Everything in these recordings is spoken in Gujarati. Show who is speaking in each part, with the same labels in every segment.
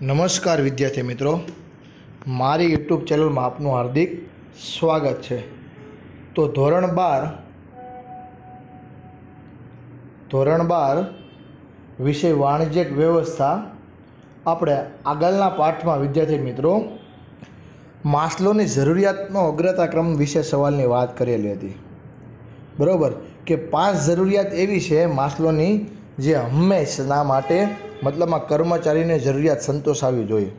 Speaker 1: નમસ્કાર વિદ્યાર્થી મિત્રો મારી યુટ્યુબ ચેનલમાં આપનું હાર્દિક સ્વાગત છે તો ધોરણ બાર ધોરણ બાર વિષય વાણિજ્યક વ્યવસ્થા આપણે આગળના પાઠમાં વિદ્યાર્થી મિત્રો માસ્લોની જરૂરિયાતનો અગ્રતા ક્રમ વિશે સવાલની વાત કરેલી હતી બરાબર કે પાંચ જરૂરિયાત એવી છે માસ્લોની જે હંમેશના માટે મતલબમાં કર્મચારીને જરૂરિયાત સંતોષાવી જોઈએ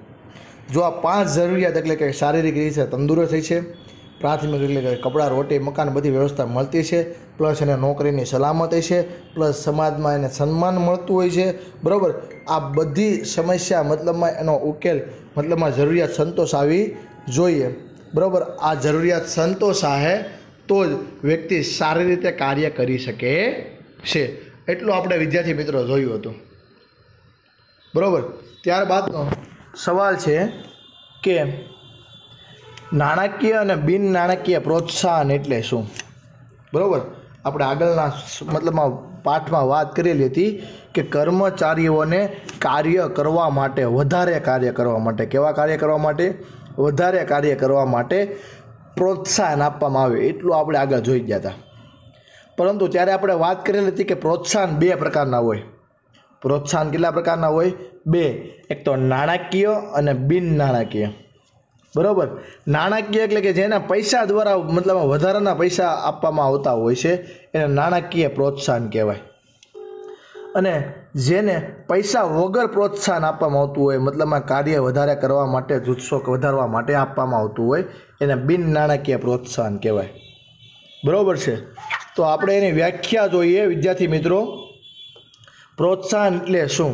Speaker 1: જો આ પાંચ જરૂરિયાત એટલે કે શારીરિક રીતે તંદુરસ્ત થઈ છે પ્રાથમિક એટલે કે કપડાં રોટી મકાન બધી વ્યવસ્થા મળતી છે પ્લસ એને નોકરીની સલામતી છે પ્લસ સમાજમાં એને સન્માન મળતું હોય છે બરાબર આ બધી સમસ્યા મતલબમાં એનો ઉકેલ મતલબમાં જરૂરિયાત સંતોષ સંતોષાવી જોઈએ બરાબર આ જરૂરિયાત સંતોષાહે તો જ વ્યક્તિ સારી રીતે કાર્ય કરી શકે છે એટલું આપણે વિદ્યાર્થી મિત્રો જોયું હતું બરાબર ત્યારબાદનો સવાલ છે કે નાણાકીય અને બિન નાણાકીય પ્રોત્સાહન એટલે શું બરાબર આપણે આગળના મતલબમાં પાઠમાં વાત કરેલી હતી કે કર્મચારીઓને કાર્ય કરવા માટે વધારે કાર્ય કરવા માટે કેવા કાર્ય કરવા માટે વધારે કાર્ય કરવા માટે પ્રોત્સાહન આપવામાં આવે એટલું આપણે આગળ જોઈ ગયા હતા પરંતુ ત્યારે આપણે વાત કરેલી હતી કે પ્રોત્સાહન બે પ્રકારના હોય પ્રોત્સાહન કેટલા પ્રકારના હોય બે એક તો નાણાકીય અને બિન નાણાકીય બરાબર નાણાકીય એટલે કે જેના પૈસા દ્વારા મતલબ વધારાના પૈસા આપવામાં આવતા હોય છે એને નાણાકીય પ્રોત્સાહન કહેવાય અને જેને પૈસા વગર પ્રોત્સાહન આપવામાં આવતું હોય મતલબમાં કાર્ય વધારે કરવા માટે જુસ્સો વધારવા માટે આપવામાં આવતું હોય એને બિન નાણાકીય પ્રોત્સાહન કહેવાય બરાબર છે તો આપણે એની વ્યાખ્યા જોઈએ વિદ્યાર્થી મિત્રો પ્રોત્સાહન એટલે શું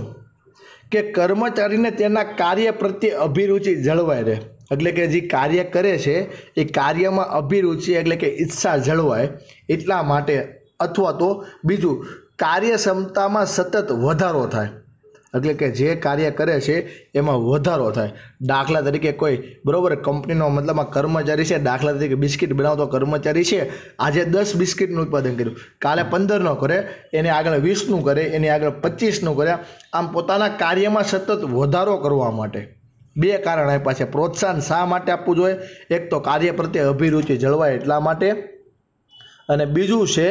Speaker 1: કે કર્મચારીને તેના કાર્ય પ્રત્યે અભિરુચિ જળવાય રહે એટલે કે જે કાર્ય કરે છે એ કાર્યમાં અભિરુચિ એટલે કે ઈચ્છા જળવાય એટલા માટે અથવા તો બીજું કાર્યક્ષમતામાં સતત વધારો થાય એટલે કે જે કાર્ય કરે છે એમાં વધારો થાય દાખલા તરીકે કોઈ બરાબર કંપનીનો મતલબમાં કર્મચારી છે દાખલા તરીકે બિસ્કિટ બનાવતો કર્મચારી છે આજે દસ બિસ્કિટનું ઉત્પાદન કર્યું કાલે પંદરનું કરે એને આગળ વીસનું કરે એની આગળ પચીસનું કરે આમ પોતાના કાર્યમાં સતત વધારો કરવા માટે બે કારણ આપ્યા છે પ્રોત્સાહન શા માટે આપવું જોઈએ એક તો કાર્ય પ્રત્યે અભિરુચિ જળવાય એટલા માટે અને બીજું છે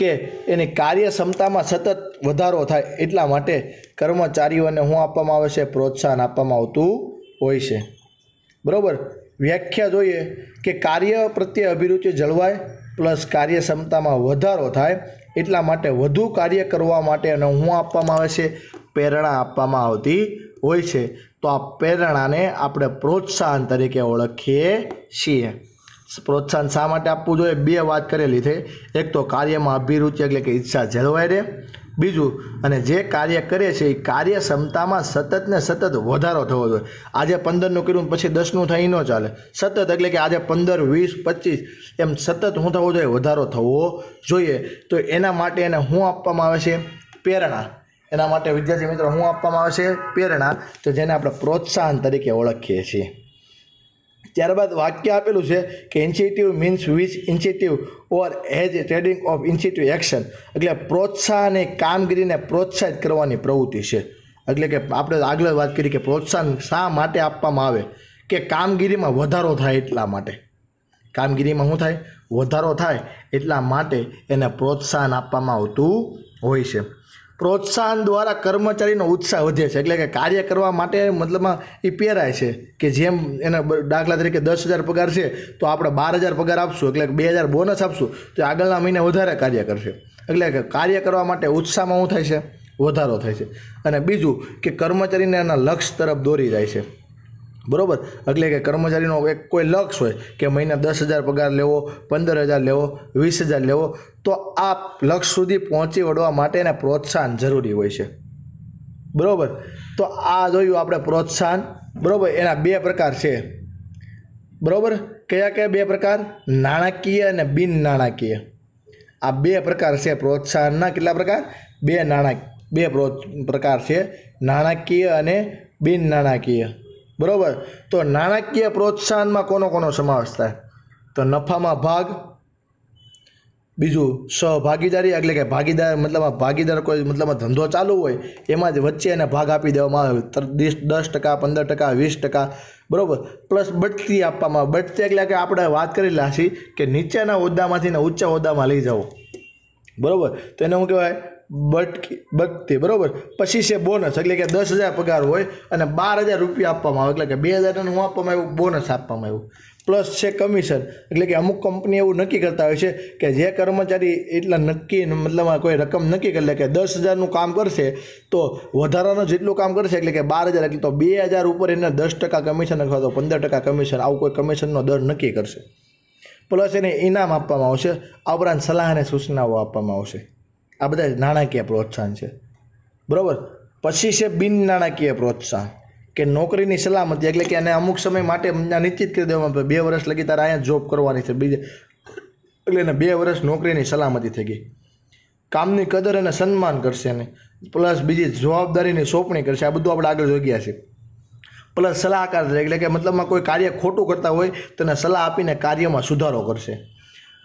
Speaker 1: કે એની કાર્યક્ષમતામાં સતત વધારો થાય એટલા માટે કર્મચારીઓને શું આપવામાં આવે છે પ્રોત્સાહન આપવામાં આવતું હોય છે બરાબર વ્યાખ્યા જોઈએ કે કાર્ય પ્રત્યે અભિરુચિ જળવાય પ્લસ કાર્યક્ષમતામાં વધારો થાય એટલા માટે વધુ કાર્ય કરવા માટે અને શું આપવામાં આવે છે પ્રેરણા આપવામાં આવતી હોય છે તો આ પ્રેરણાને આપણે પ્રોત્સાહન તરીકે ઓળખીએ છીએ પ્રોત્સાહન શા માટે આપવું જોઈએ બે વાત કરેલી છે એક તો કાર્યમાં અભિરુચિ એટલે કે ઈચ્છા જળવાઈ રહે બીજું અને જે કાર્ય કરે છે એ કાર્યક્ષમતામાં સતત ને સતત વધારો થવો જોઈએ આજે પંદરનું કર્યું પછી દસનું થઈ ન ચાલે સતત એટલે કે આજે પંદર વીસ પચીસ એમ સતત શું થવો જોઈએ વધારો થવો જોઈએ તો એના માટે એને શું આપવામાં આવે છે પ્રેરણા એના માટે વિદ્યાર્થી મિત્રો શું આપવામાં આવે છે પ્રેરણા તો જેને આપણે પ્રોત્સાહન તરીકે ઓળખીએ છીએ ત્યારબાદ વાક્ય આપેલું છે કે incentive means which incentive or has trading of incentive action એટલે પ્રોત્સાહન એ કામગીરીને પ્રોત્સાહિત કરવાની પ્રવૃત્તિ છે એટલે કે આપણે આગળ વાત કરી કે પ્રોત્સાહન શા માટે આપવામાં આવે કે કામગીરીમાં વધારો થાય એટલા માટે કામગીરીમાં શું થાય વધારો થાય એટલા માટે એને પ્રોત્સાહન આપવામાં આવતું હોય છે પ્રોત્સાહન દ્વારા કર્મચારીનો ઉત્સાહ વધે છે એટલે કે કાર્ય કરવા માટે મતલબમાં એ પહેરાય છે કે જેમ એના દાખલા તરીકે દસ હજાર પગાર છે તો આપણે બાર હજાર પગાર આપશું એટલે બે હજાર બોનસ આપશું તો આગળના મહિને વધારે કાર્ય કરશે એટલે કે કાર્ય કરવા માટે ઉત્સાહમાં શું થાય છે વધારો થાય છે અને બીજું કે કર્મચારીને એના લક્ષ્ય તરફ દોરી જાય છે બરાબર એટલે કે કર્મચારીનો એક કોઈ લક્ષ હોય કે મહિના દસ હજાર પગાર લેવો પંદર હજાર લેવો વીસ હજાર લેવો તો આ લક્ષ સુધી પહોંચી વળવા માટેને પ્રોત્સાહન જરૂરી હોય છે બરાબર તો આ જોયું આપણે પ્રોત્સાહન બરાબર એના બે પ્રકાર છે બરાબર કયા કયા બે પ્રકાર નાણાકીય અને બિન નાણાકીય આ બે પ્રકાર છે પ્રોત્સાહનના કેટલા પ્રકાર બે નાણાં બે પ્રકાર છે નાણાકીય અને બિન નાણાકીય બરાબર તો નાણાકીય પ્રોત્સાહનમાં કોનો કોનો સમાવેશ થાય તો નફામાં ભાગ બીજું સહભાગીદારી એટલે કે ભાગીદાર મતલબ ભાગીદાર કોઈ મતલબ ધંધો ચાલુ હોય એમાં જ વચ્ચે એને ભાગ આપી દેવામાં આવે દસ દસ ટકા પંદર ટકા વીસ ટકા બરાબર પ્લસ બઢતી આપવામાં આવે બઢતી એટલે કે આપણે વાત કરેલા છીએ કે નીચેના હોદ્દામાંથી ને ઊંચા હોદ્દામાં લઈ જવો બરાબર તો એને શું કહેવાય બટકી બટતી બરાબર પછી છે બોનસ એટલે કે દસ હજાર પગાર હોય અને બાર હજાર રૂપિયા આપવામાં આવે એટલે કે બે હજારનું હું આપવામાં આવ્યું બોનસ આપવામાં આવ્યું પ્લસ છે કમિશન એટલે કે અમુક કંપની એવું નક્કી કરતા હોય છે કે જે કર્મચારી એટલા નક્કી મતલબ કોઈ રકમ નક્કી કરે કે દસ હજારનું કામ કરશે તો વધારાનું જેટલું કામ કરશે એટલે કે બાર હજાર એટલે તો બે હજાર ઉપર એને દસ ટકા કમિશન અથવા તો પંદર ટકા કમિશન આવું કોઈ કમિશનનો દર નક્કી કરશે પ્લસ એને ઇનામ આપવામાં આવશે આ ઉપરાંત સલાહ અને સૂચનાઓ આપવામાં આવશે આ બધા નાણાકીય પ્રોત્સાહન છે બરાબર પછી છે બિન નાણાકીય પ્રોત્સાહન કે નોકરીની સલામતી એટલે કે એને અમુક સમય માટે નિશ્ચિત કરી દેવામાં આવે બે વર્ષ લગી તારે અહીંયા જોબ કરવાની છે બીજે એટલે એને બે વર્ષ નોકરીની સલામતી થઈ ગઈ કામની કદર અને સન્માન કરશે એને પ્લસ બીજી જવાબદારીની સોંપણી કરશે આ બધું આપણે આગળ જોઈ ગયા છે પ્લસ સલાહકાર એટલે કે મતલબમાં કોઈ કાર્ય ખોટું કરતા હોય તેને સલાહ આપીને કાર્યમાં સુધારો કરશે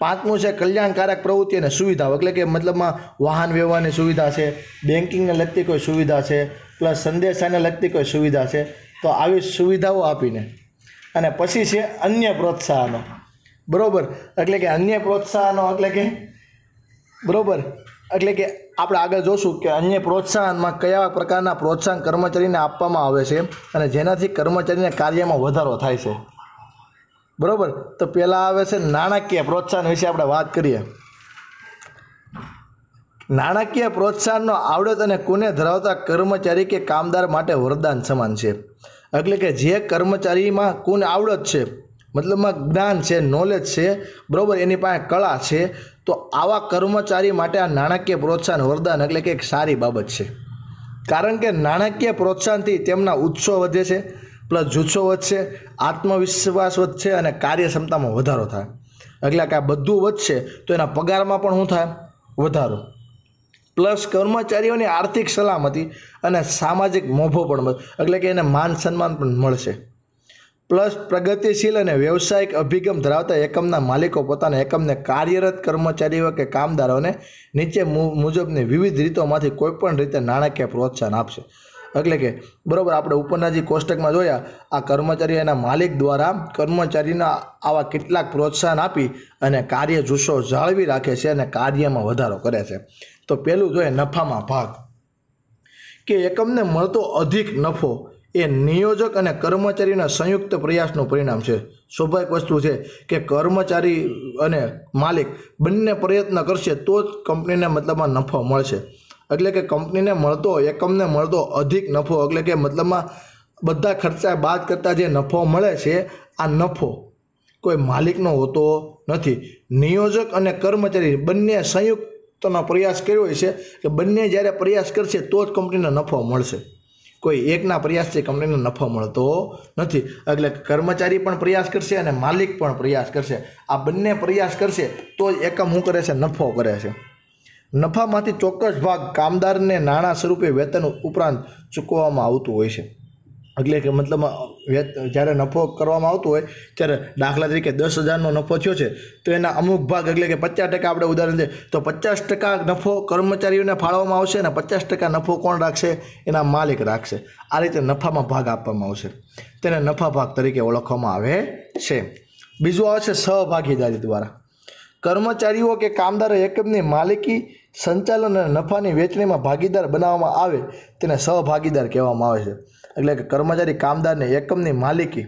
Speaker 1: પાંચમું છે કલ્યાણકારક પ્રવૃત્તિ અને સુવિધાઓ એટલે કે મતલબમાં વાહન વ્યવહારની સુવિધા છે બેન્કિંગને લગતી કોઈ સુવિધા છે પ્લસ સંદેશાને લગતી કોઈ સુવિધા છે તો આવી સુવિધાઓ આપીને અને પછી છે અન્ય પ્રોત્સાહનો બરાબર એટલે કે અન્ય પ્રોત્સાહનો એટલે કે બરાબર એટલે કે આપણે આગળ જોશું કે અન્ય પ્રોત્સાહનમાં કયા પ્રકારના પ્રોત્સાહન કર્મચારીને આપવામાં આવે છે અને જેનાથી કર્મચારીને કાર્યમાં વધારો થાય છે બરાબર તો પહેલાં આવે છે નાણાકીય પ્રોત્સાહન વિશે આપણે વાત કરીએ નાણાકીય પ્રોત્સાહનનો આવડત અને કુને ધરાવતા કર્મચારી કે કામદાર માટે વરદાન સમાન છે એટલે કે જે કર્મચારીમાં કોને આવડત છે મતલબમાં જ્ઞાન છે નોલેજ છે બરાબર એની પાસે કળા છે તો આવા કર્મચારી માટે આ નાણાકીય પ્રોત્સાહન વરદાન એટલે કે એક સારી બાબત છે કારણ કે નાણાકીય પ્રોત્સાહનથી તેમના ઉત્સવ વધે છે પ્લસ જુસ્સો વધશે આત્મવિશ્વાસ વધશે અને કાર્યક્ષમતામાં વધારો થાય એટલે કે આ બધું વધશે તો એના પગારમાં પણ શું થાય વધારો પ્લસ કર્મચારીઓની આર્થિક સલામતી અને સામાજિક મોભો પણ મળશે એટલે કે એને માન સન્માન પણ મળશે પ્લસ પ્રગતિશીલ અને વ્યવસાયિક અભિગમ ધરાવતા એકમના માલિકો પોતાના એકમને કાર્યરત કર્મચારીઓ કે કામદારોને નીચે મુજબની વિવિધ રીતોમાંથી કોઈપણ રીતે નાણાકીય પ્રોત્સાહન આપશે એટલે કે બરાબર આપણે ઉપરના જે કોષ્ટકમાં જોયા આ કર્મચારી એના માલિક દ્વારા કર્મચારીના આવા કેટલાક પ્રોત્સાહન આપી અને કાર્ય જુસ્સો જાળવી રાખે છે અને કાર્યમાં વધારો કરે છે તો પહેલું જોઈએ નફામાં ભાગ કે એકમને મળતો અધિક નફો એ નિયોજક અને કર્મચારીના સંયુક્ત પ્રયાસનું પરિણામ છે સ્વાભાવિક વસ્તુ છે કે કર્મચારી અને માલિક બંને પ્રયત્ન કરશે તો જ કંપનીને મતલબમાં નફો મળશે એટલે કે કંપનીને મળતો એકમને મળતો અધિક નફો એટલે કે મતલબમાં બધા ખર્ચા બાદ કરતાં જે નફો મળે છે આ નફો કોઈ માલિકનો હોતો નથી નિયોજક અને કર્મચારી બંને સંયુક્તનો પ્રયાસ કર્યો હોય છે કે બંને જ્યારે પ્રયાસ કરશે તો જ કંપનીને નફો મળશે કોઈ એકના પ્રયાસથી કંપનીને નફો મળતો નથી એટલે કર્મચારી પણ પ્રયાસ કરશે અને માલિક પણ પ્રયાસ કરશે આ બંને પ્રયાસ કરશે તો જ એકમ શું કરે છે નફો કરે છે નફામાંથી ચોક્કસ ભાગ કામદારને નાણાં સ્વરૂપે વેતન ઉપરાંત ચૂકવવામાં આવતું હોય છે એટલે કે મતલબ જ્યારે નફો કરવામાં આવતો હોય ત્યારે દાખલા તરીકે દસ હજારનો નફો થયો છે તો એના અમુક ભાગ એટલે કે પચાસ ટકા આપણે ઉદાહરણ દઈએ તો પચાસ ટકા નફો કર્મચારીઓને ફાળવવામાં આવશે અને પચાસ ટકા નફો કોણ રાખશે એના માલિક રાખશે આ રીતે નફામાં ભાગ આપવામાં આવશે તેને નફા ભાગ તરીકે ઓળખવામાં આવે છે બીજું આવે છે સહભાગીદારી દ્વારા કર્મચારીઓ કે કામદારો એકમની માલિકી સંચાલન અને નફાની વેચણીમાં ભાગીદાર બનાવવામાં આવે તેને સહભાગીદાર કહેવામાં આવે છે એટલે કે કર્મચારી કામદારને એકમની માલિકી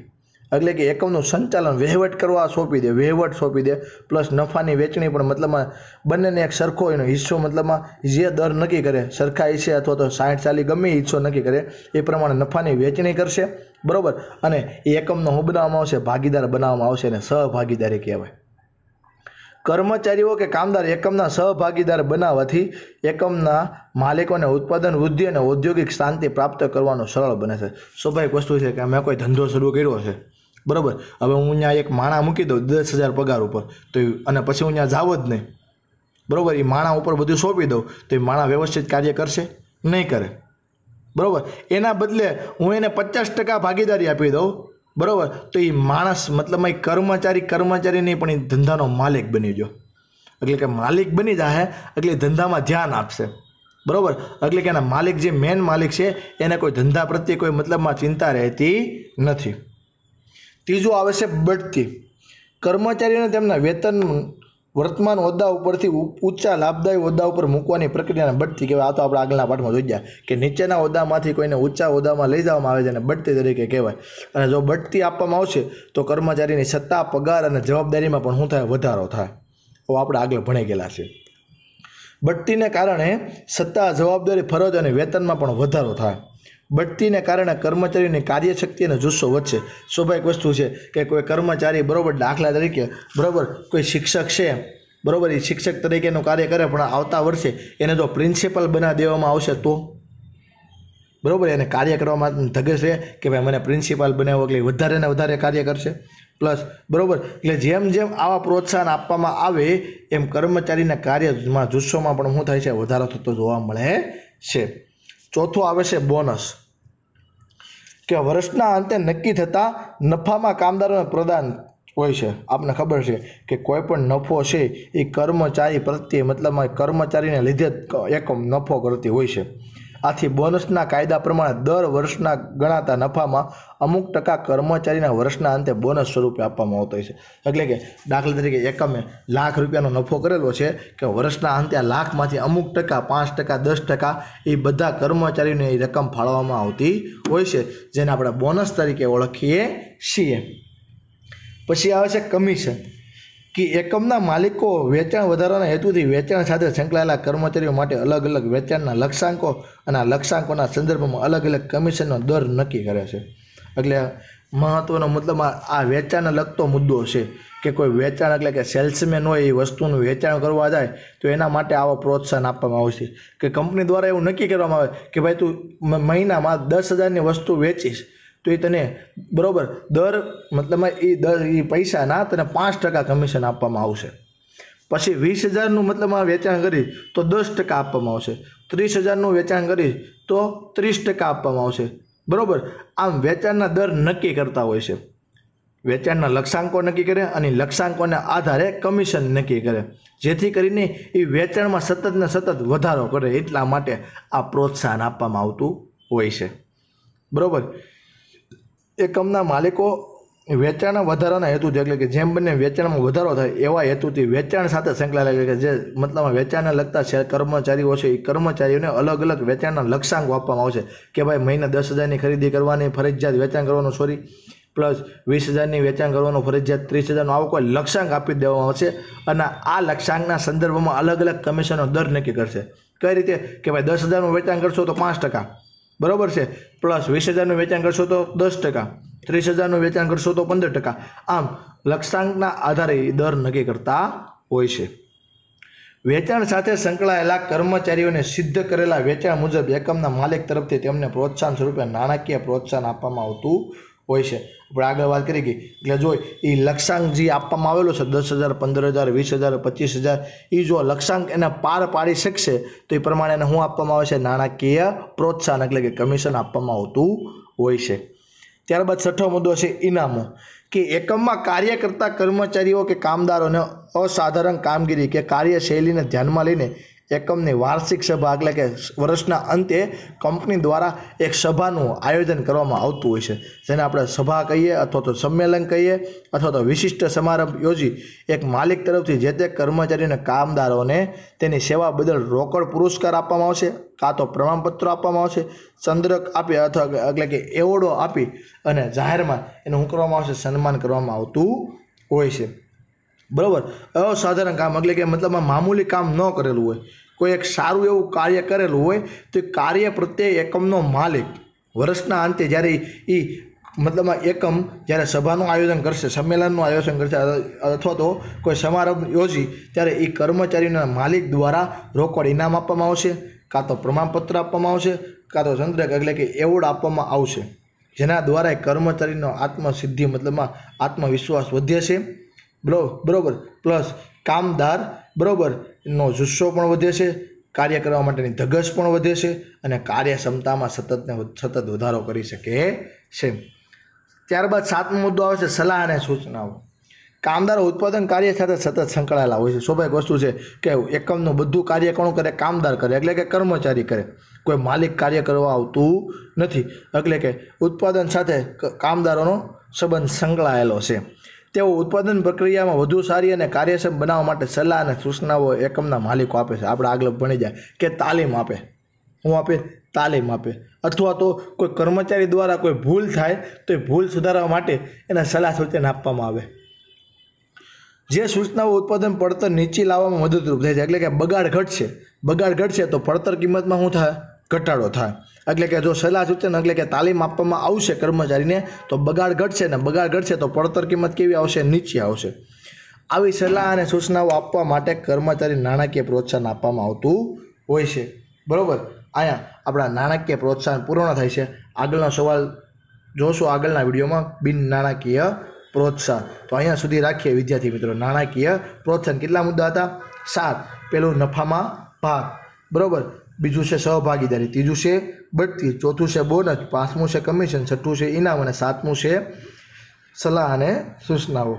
Speaker 1: એટલે કે એકમનું સંચાલન વહીવટ કરવા સોંપી દે વહીવટ સોંપી દે પ્લસ નફાની વેચણી પણ મતલબમાં બંનેને એક સરખો એનો હિસ્સો મતલબમાં જે દર નક્કી કરે સરખા હિસ્સે અથવા તો સાઠ ચાલી ગમે હિસ્સો નક્કી કરે એ પ્રમાણે નફાની વેચણી કરશે બરાબર અને એ એકમનો હું બનાવવામાં આવશે ભાગીદાર બનાવવામાં આવશે અને સહભાગીદારી કહેવાય કર્મચારીઓ કે કામદાર એકમના સહભાગીદાર બનાવવાથી એકમના માલિકોને ઉત્પાદન વૃદ્ધિ અને ઔદ્યોગિક શાંતિ પ્રાપ્ત કરવાનું સરળ બને છે સ્વાભાવિક વસ્તુ છે કે મેં કોઈ ધંધો શરૂ કર્યો છે બરાબર હવે હું ત્યાં એક માણા મૂકી દઉં દસ હજાર પગાર ઉપર તો અને પછી હું ત્યાં જાઉં જ નહીં બરાબર એ માણા ઉપર બધું સોંપી દઉં તો એ માણા વ્યવસ્થિત કાર્ય કરશે નહીં કરે બરાબર એના બદલે હું એને પચાસ ટકા ભાગીદારી આપી દઉં બરાબર તો એ માણસ મતલબ એ કર્મચારી કર્મચારી નહીં પણ એ ધંધાનો માલિક બની ગયો એટલે કે માલિક બની જાહે એટલે ધંધામાં ધ્યાન આપશે બરાબર એટલે કે એના માલિક જે મેન માલિક છે એને કોઈ ધંધા પ્રત્યે કોઈ મતલબમાં ચિંતા રહેતી નથી ત્રીજું આવે છે બઢતી કર્મચારીઓને તેમના વેતન વર્તમાન હોદ્દા ઉપરથી ઊંચા લાભદાયી હોદ્દા ઉપર મૂકવાની પ્રક્રિયાને બઢતી કહેવાય આ તો આપણે આગળના પાઠમાં જોઈ ગયા કે નીચેના હોદ્દામાંથી કોઈને ઊંચા હોદ્દામાં લઈ જવામાં આવે છે અને બઢતી તરીકે કહેવાય અને જો બઢતી આપવામાં આવશે તો કર્મચારીની સત્તા પગાર અને જવાબદારીમાં પણ શું થાય વધારો થાય તો આપણે આગળ ભણી ગયેલા છે બઢતીને કારણે સત્તા જવાબદારી ફરજ અને વેતનમાં પણ વધારો થાય બઢતીને કારણે કર્મચારીઓની કાર્યશક્તિ અને જુસ્સો વધશે સ્વાભાવિક વસ્તુ છે કે કોઈ કર્મચારી બરાબર દાખલા તરીકે બરાબર કોઈ શિક્ષક છે બરાબર એ શિક્ષક તરીકેનું કાર્ય કરે પણ આવતા વર્ષે એને જો પ્રિન્સિપલ બનાવી દેવામાં આવશે તો બરાબર એને કાર્ય કરવામાં ધગશ રહે કે ભાઈ મને પ્રિન્સિપાલ બનાવ્યો એટલે વધારે ને વધારે કાર્ય કરશે પ્લસ બરાબર એટલે જેમ જેમ આવા પ્રોત્સાહન આપવામાં આવે એમ કર્મચારીના કાર્યમાં જુસ્સોમાં પણ શું થાય છે વધારો થતો જોવા મળે છે ચોથું આવે છે બોનસ કે વર્ષના અંતે નક્કી થતા નફામાં કામદારોને પ્રદાન હોય છે આપને ખબર છે કે કોઈ પણ નફો છે એ કર્મચારી પ્રત્યે મતલબમાં કર્મચારીને લીધે એક નફો કરતી હોય છે આથી બોનસના કાયદા પ્રમાણે દર વર્ષના ગણાતા નફામાં અમુક ટકા કર્મચારીના વર્ષના અંતે બોનસ સ્વરૂપે આપવામાં આવતો હોય છે એટલે કે દાખલા તરીકે એકમે લાખ રૂપિયાનો નફો કરેલો છે કે વર્ષના અંતે આ લાખમાંથી અમુક ટકા પાંચ ટકા દસ ટકા એ બધા કર્મચારીઓને એ રકમ ફાળવામાં આવતી હોય છે જેને આપણે બોનસ તરીકે ઓળખીએ છીએ પછી આવે છે કમિશન કે એકમના માલિકો વેચાણ વધારાના હેતુથી વેચાણ સાથે સંકળાયેલા કર્મચારીઓ માટે અલગ અલગ વેચાણના લક્ષ્યાંકો અને આ લક્ષ્યાંકોના સંદર્ભમાં અલગ અલગ કમિશનનો દર નક્કી કરે છે એટલે મહત્ત્વનો મતલબ આ વેચાણને લગતો મુદ્દો છે કે કોઈ વેચાણ એટલે કે સેલ્સમેન હોય એ વસ્તુનું વેચાણ કરવા જાય તો એના માટે આવો પ્રોત્સાહન આપવામાં આવશે કે કંપની દ્વારા એવું નક્કી કરવામાં આવે કે ભાઈ તું મહિનામાં દસ હજારની વસ્તુ વેચીશ તો એ તને બરાબર દર મતલબમાં એ દર એ પૈસાના તને પાંચ ટકા કમિશન આપવામાં આવશે પછી વીસ હજારનું મતલબમાં વેચાણ કરી તો દસ ટકા આપવામાં આવશે ત્રીસ હજારનું વેચાણ કરી તો ત્રીસ ટકા આપવામાં આવશે બરાબર આમ વેચાણના દર નક્કી કરતા હોય છે વેચાણના લક્ષ્યાંકો નક્કી કરે અને લક્ષ્યાંકોના આધારે કમિશન નક્કી કરે જેથી કરીને એ વેચાણમાં સતત ને સતત વધારો કરે એટલા માટે આ પ્રોત્સાહન આપવામાં આવતું હોય છે બરાબર એકમના માલિકો વેચાણ વધારાના હેતુથી એટલે કે જેમ બંને વેચાણમાં વધારો થાય એવા હેતુથી વેચાણ સાથે સંકળાયેલા કે જે મતલબમાં વેચાણને લગતા કર્મચારીઓ છે એ કર્મચારીઓને અલગ અલગ વેચાણના લક્ષ્યાંકો આપવામાં આવશે કે ભાઈ મહિને દસ હજારની ખરીદી કરવાની ફરજિયાત વેચાણ કરવાનું સોરી પ્લસ વીસ હજારની વેચાણ કરવાનું ફરજિયાત ત્રીસ હજારનો આવો કોઈ લક્ષ્યાંક આપી દેવામાં આવશે અને આ લક્ષ્યાંકના સંદર્ભમાં અલગ અલગ કમિશનનો દર નક્કી કરશે કઈ રીતે કે ભાઈ દસ હજારનું વેચાણ કરશો તો પાંચ ટકા બરાબર છે પ્લસ વીસ હજારનું વેચાણ કરશો તો દસ ટકા ત્રીસ હજારનું વેચાણ કરશો તો પંદર ટકા આમ લક્ષાંકના આધારે દર નક્કી કરતા હોય છે વેચાણ સાથે સંકળાયેલા કર્મચારીઓને સિદ્ધ કરેલા વેચાણ મુજબ એકમના માલિક તરફથી તેમને પ્રોત્સાહન સ્વરૂપે નાણાકીય પ્રોત્સાહન આપવામાં આવતું હોય છે આપણે આગળ વાત કરી કે એટલે જો એ લક્ષાંક જે આપવામાં આવેલો છે દસ હજાર પંદર હજાર વીસ હજાર પચીસ હજાર એ જો લક્ષાંક એને પાર પાડી શકશે તો એ પ્રમાણે એને શું આપવામાં આવે છે નાણાકીય પ્રોત્સાહન એટલે કે કમિશન આપવામાં આવતું હોય છે ત્યારબાદ છઠ્ઠો મુદ્દો છે ઇનામો કે એકમમાં કાર્ય કરતા કર્મચારીઓ કે કામદારોને અસાધારણ કામગીરી કે કાર્યશૈલીને ધ્યાનમાં લઈને એકમની વાર્ષિક સભા એટલે કે વર્ષના અંતે કંપની દ્વારા એક સભાનું આયોજન કરવામાં આવતું હોય છે જેને આપણે સભા કહીએ અથવા તો સંમેલન કહીએ અથવા તો વિશિષ્ટ સમારંભ યોજી એક માલિક તરફથી જે તે કર્મચારીને કામદારોને તેની સેવા બદલ રોકડ પુરસ્કાર આપવામાં આવશે કાં તો પ્રમાણપત્ર આપવામાં આવશે ચંદ્રક આપી અથવા એટલે કે એવોર્ડો આપી અને જાહેરમાં એનું શું કરવામાં આવશે સન્માન કરવામાં આવતું હોય છે બરાબર અસાધારણ કામ એટલે કે મતલબમાં મામૂલી કામ ન કરેલું હોય કોઈ એક સારું એવું કાર્ય કરેલું હોય તો એ કાર્ય પ્રત્યે એકમનો માલિક વર્ષના અંતે જ્યારે એ મતલબમાં એકમ જ્યારે સભાનું આયોજન કરશે સંમેલનનું આયોજન કરશે અથવા તો કોઈ સમારંભ યોજી ત્યારે એ કર્મચારીના માલિક દ્વારા રોકડ ઇનામ આપવામાં આવશે કાં તો પ્રમાણપત્ર આપવામાં આવશે કાં તો ચંદ્રક એટલે કે એવોર્ડ આપવામાં આવશે જેના દ્વારા એ કર્મચારીનો આત્મસિદ્ધિ મતલબમાં આત્મવિશ્વાસ વધે છે બરોબર પ્લસ કામદાર બરોબર નો જુસ્સો પણ વધે છે કાર્ય કરવા માટેની ધગસ પણ વધે છે અને કાર્યક્ષમતામાં સતતને સતત વધારો કરી શકે છે ત્યારબાદ સાતમો મુદ્દો આવે છે સલાહ અને સૂચનાઓ કામદારો ઉત્પાદન કાર્ય સાથે સતત સંકળાયેલા હોય છે સ્વાભાવિક વસ્તુ છે કે એકમનું બધું કાર્ય કોણ કરે કામદાર કરે એટલે કે કર્મચારી કરે કોઈ માલિક કાર્ય કરવા આવતું નથી એટલે કે ઉત્પાદન સાથે કામદારોનો સંબંધ સંકળાયેલો છે તેઓ ઉત્પાદન પ્રક્રિયામાં વધુ સારી અને કાર્યક્ષમ બનાવવા માટે સલાહ અને સૂચનાઓ એકમના માલિકો આપે છે આપણે આગળ ભણી જાય કે તાલીમ આપે હું આપે તાલીમ આપે અથવા તો કોઈ કર્મચારી દ્વારા કોઈ ભૂલ થાય તો એ ભૂલ સુધારવા માટે એને સલાહ સૂચન આપવામાં આવે જે સૂચનાઓ ઉત્પાદન પડતર નીચી લાવવામાં મદદરૂપ થાય છે એટલે કે બગાડ ઘટશે બગાડ ઘટશે તો પડતર કિંમતમાં શું થાય ઘટાડો થાય એટલે કે જો સલાહ સૂચન એટલે કે તાલીમ આપવામાં આવશે કર્મચારીને તો બગાડ ઘટશે ને બગાડ ઘટશે તો પડતર કિંમત કેવી આવશે નીચે આવશે આવી સલાહ અને સૂચનાઓ આપવા માટે કર્મચારી નાણાકીય પ્રોત્સાહન આપવામાં આવતું હોય છે બરાબર અહીંયા આપણા નાણાકીય પ્રોત્સાહન પૂર્ણ થાય છે આગળનો સવાલ જોશું આગળના વિડીયોમાં બિન નાણાકીય પ્રોત્સાહન તો અહીંયા સુધી રાખીએ વિદ્યાર્થી મિત્રો નાણાકીય પ્રોત્સાહન કેટલા મુદ્દા હતા સાત પેલું નફામાં ભાગ બરાબર બીજું છે સહભાગીદારી ત્રીજું છે બઢતી ચોથું છે બોનસ પાંચમું છે કમિશન છઠ્ઠું છે ઇનામ અને સાતમું છે સલાહ અને સૂચનાઓ